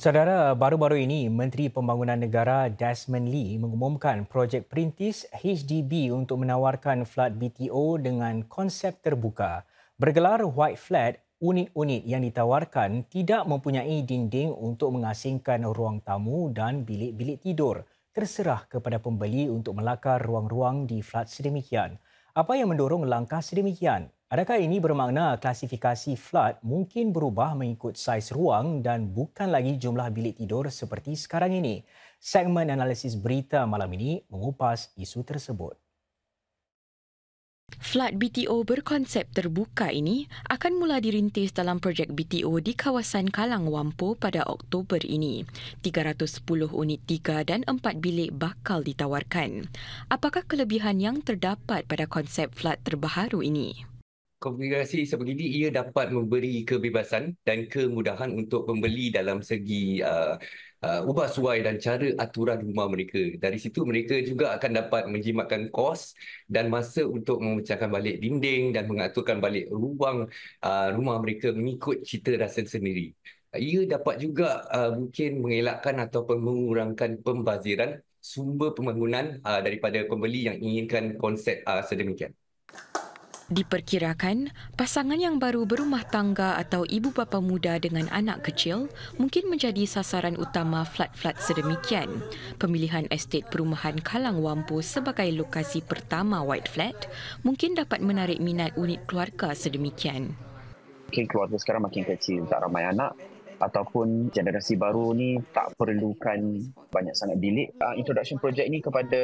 Saudara, baru-baru ini Menteri Pembangunan Negara Desmond Lee mengumumkan projek perintis HDB untuk menawarkan flat BTO dengan konsep terbuka. Bergelar White Flat, unit-unit yang ditawarkan tidak mempunyai dinding untuk mengasingkan ruang tamu dan bilik-bilik tidur. Terserah kepada pembeli untuk melakar ruang-ruang di flat sedemikian. Apa yang mendorong langkah sedemikian? Adakah ini bermakna klasifikasi flat mungkin berubah mengikut saiz ruang dan bukan lagi jumlah bilik tidur seperti sekarang ini? Segmen analisis berita malam ini mengupas isu tersebut. Flat BTO berkonsep terbuka ini akan mula dirintis dalam projek BTO di kawasan Kalang Wampo pada Oktober ini. 310 unit 3 dan 4 bilik bakal ditawarkan. Apakah kelebihan yang terdapat pada konsep flat terbaharu ini? konfigurasi sebegini ia dapat memberi kebebasan dan kemudahan untuk pembeli dalam segi uh, uh, ubah suai dan cara aturan rumah mereka. Dari situ mereka juga akan dapat menjimatkan kos dan masa untuk memecahkan balik dinding dan mengaturkan balik ruang uh, rumah mereka mengikut cita rasa sendiri. Ia dapat juga uh, mungkin mengelakkan atau mengurangkan pembaziran sumber pembangunan uh, daripada pembeli yang inginkan konsep uh, sedemikian. Diperkirakan, pasangan yang baru berumah tangga atau ibu bapa muda dengan anak kecil mungkin menjadi sasaran utama flat-flat sedemikian. Pemilihan estet perumahan Kalang Wampu sebagai lokasi pertama white flat mungkin dapat menarik minat unit keluarga sedemikian. Mungkin keluarga sekarang makin kecil, tak ramai anak ataupun generasi baru ni tak perlukan banyak sangat bilik. Uh, introduction project ni kepada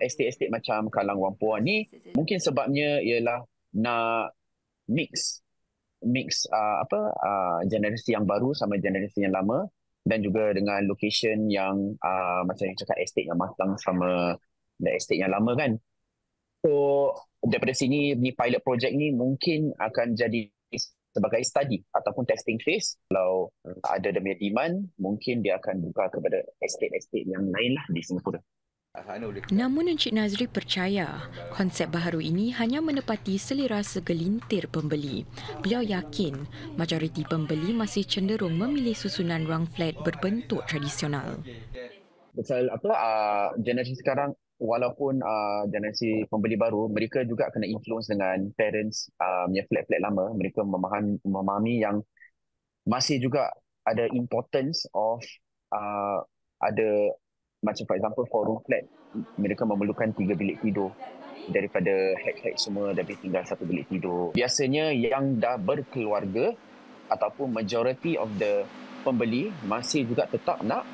estet estet macam Kalang Wampua ni mungkin sebabnya ialah nak mix mix uh, apa uh, generasi yang baru sama generasi yang lama dan juga dengan location yang uh, macam yang cakap estate yang matang sama the estate yang lama kan so daripada sini ni pilot project ni mungkin akan jadi sebagai study ataupun testing phase kalau uh, ada demand mungkin dia akan buka kepada estate-estate yang lain lah di Singapura Namun Encik Nazri percaya konsep baru ini hanya menepati selera segelintir pembeli. Beliau yakin majoriti pembeli masih cenderung memilih susunan ruang flat berbentuk tradisional. Pasal apa uh, generasi sekarang walaupun uh, generasi pembeli baru mereka juga kena influence dengan parents ah, punya flat-flat lama mereka memahami, memahami yang masih juga ada importance of uh, ada macam for example for room flat mereka memerlukan tiga bilik tidur daripada head-head semua dapat tinggal satu bilik tidur biasanya yang dah berkeluarga ataupun majority of the pembeli masih juga tetap nak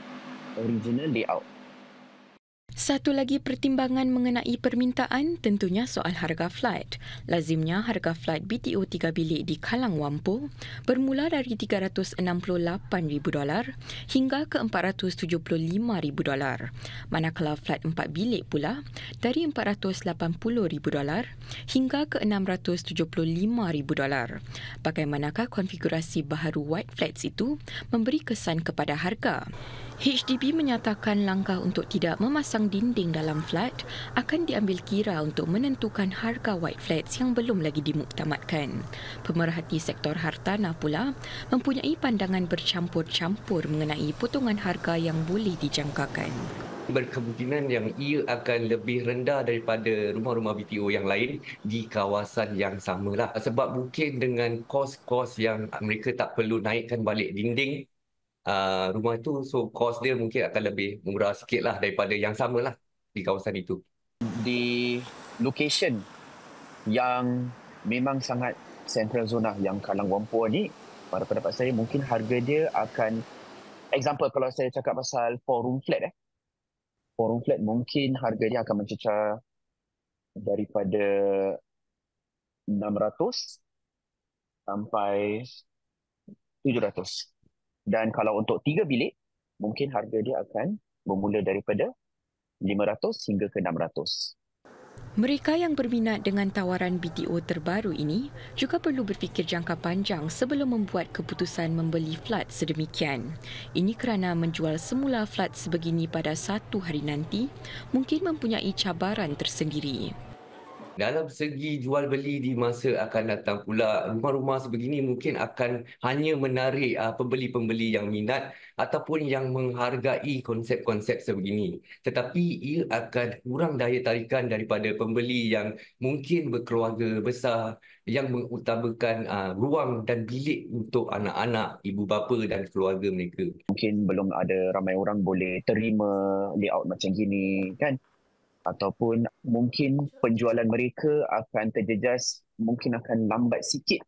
original layout satu lagi pertimbangan mengenai permintaan tentunya soal harga flat. Lazimnya harga flat BTO 3 bilik di Kalang Wampu bermula dari $368,000 hingga ke $475,000. Manakala flat 4 bilik pula dari $480,000 hingga ke $675,000. Bagaimanakah konfigurasi baharu white flats itu memberi kesan kepada harga? HDB menyatakan langkah untuk tidak memasang dinding dalam flat akan diambil kira untuk menentukan harga white flats yang belum lagi dimuktamadkan. Pemerhati sektor hartanah pula mempunyai pandangan bercampur-campur mengenai potongan harga yang boleh dijangkakan. Berkemungkinan yang ia akan lebih rendah daripada rumah-rumah BTO yang lain di kawasan yang samalah. Sebab mungkin dengan kos-kos yang mereka tak perlu naikkan balik dinding, Ah, rumah itu so cost dia mungkin akan lebih murah sikit lah daripada yang sama lah di kawasan itu di location yang memang sangat central zona lah, yang Kalang Wampua ni pada pendapat saya mungkin harga dia akan example kalau saya cakap pasal four room flat eh four room flat mungkin harga dia akan mencecah daripada 600 sampai 700 dan kalau untuk tiga bilik, mungkin harga dia akan bermula daripada 500 hingga ke 600. Mereka yang berminat dengan tawaran BTO terbaru ini juga perlu berfikir jangka panjang sebelum membuat keputusan membeli flat sedemikian. Ini kerana menjual semula flat sebegini pada satu hari nanti mungkin mempunyai cabaran tersendiri dalam segi jual beli di masa akan datang pula rumah-rumah sebegini mungkin akan hanya menarik ah, pembeli-pembeli yang minat ataupun yang menghargai konsep-konsep sebegini tetapi ia akan kurang daya tarikan daripada pembeli yang mungkin berkeluarga besar yang mengutamakan ah, ruang dan bilik untuk anak-anak, ibu bapa dan keluarga mereka. Mungkin belum ada ramai orang boleh terima layout macam gini kan ataupun mungkin penjualan mereka akan terjejas mungkin akan lambat sikit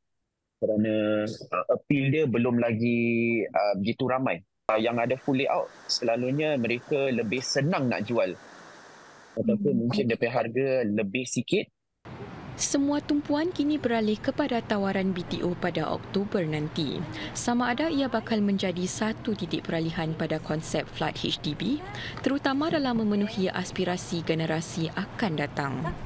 kerana uh, appeal dia belum lagi uh, begitu ramai uh, yang ada full layout selalunya mereka lebih senang nak jual ataupun hmm. mungkin depa harga lebih sikit semua tumpuan kini beralih kepada tawaran BTO pada Oktober nanti. Sama ada ia bakal menjadi satu titik peralihan pada konsep flat HDB, terutama dalam memenuhi aspirasi generasi akan datang.